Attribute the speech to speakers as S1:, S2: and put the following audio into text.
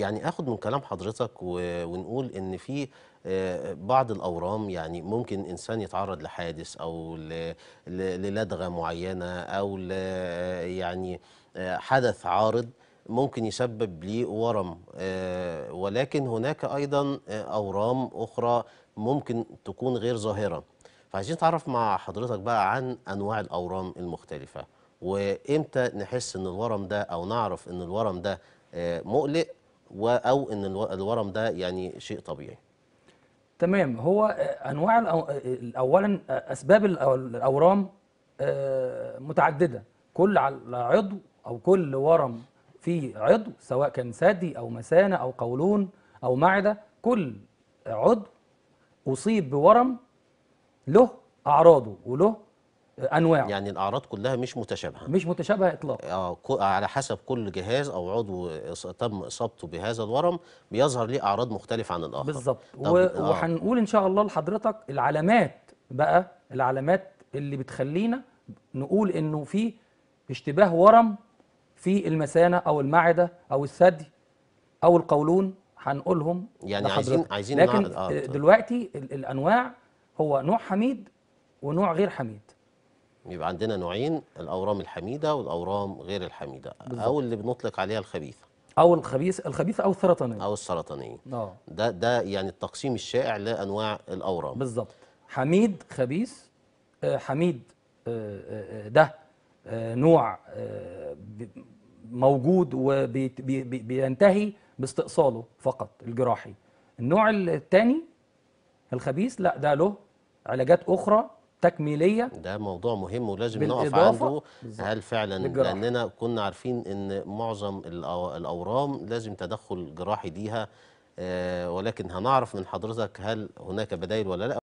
S1: يعني اخد من كلام حضرتك ونقول ان في آه، بعض الاورام يعني ممكن انسان يتعرض لحادث او للدغه معينه او يعني آه، حدث عارض ممكن يسبب لي ورم آه، ولكن هناك ايضا اورام اخرى ممكن تكون غير ظاهره فعايزين نتعرف مع حضرتك بقى عن انواع الاورام المختلفه وامتى نحس ان الورم ده او نعرف ان الورم ده مقلق او ان الورم ده يعني شيء طبيعي
S2: تمام هو انواع اولا اسباب الاورام آه، متعدده كل عضو او كل ورم في عضو سواء كان ثدي او مثانه او قولون او معده كل عضو اصيب بورم له اعراضه وله انواع يعني الاعراض كلها مش متشابهه
S1: مش متشابهه اطلاقا آه على حسب كل جهاز او عضو تم اصابته بهذا الورم بيظهر ليه اعراض مختلفه عن الاخر بالظبط آه. وهنقول
S2: آه. ان شاء الله لحضرتك العلامات بقى العلامات اللي بتخلينا نقول انه في اشتباه ورم في المثانه او المعده او الثدي او القولون هنقولهم يعني لحضرتك. عايزين عايزين لكن نعرض. آه. آه، طيب. دلوقتي الانواع هو نوع حميد ونوع غير حميد
S1: يبقى عندنا نوعين الاورام الحميده والاورام غير الحميده بالزبط. او اللي بنطلق عليها الخبيثه
S2: او الخبيث
S1: الخبيثه او السرطانيه او السرطانيه اه ده ده يعني التقسيم الشائع لانواع الاورام بالظبط
S2: حميد خبيث آه، حميد آه، آه، ده نوع موجود وبينتهي باستئصاله فقط الجراحي النوع الثاني الخبيث لا ده له علاجات اخرى تكميليه ده موضوع مهم ولازم نقف عنده
S1: هل فعلا للجراحة. لاننا كنا عارفين ان معظم الاورام لازم تدخل جراحي ليها آه، ولكن هنعرف من حضرتك هل هناك بدائل ولا لا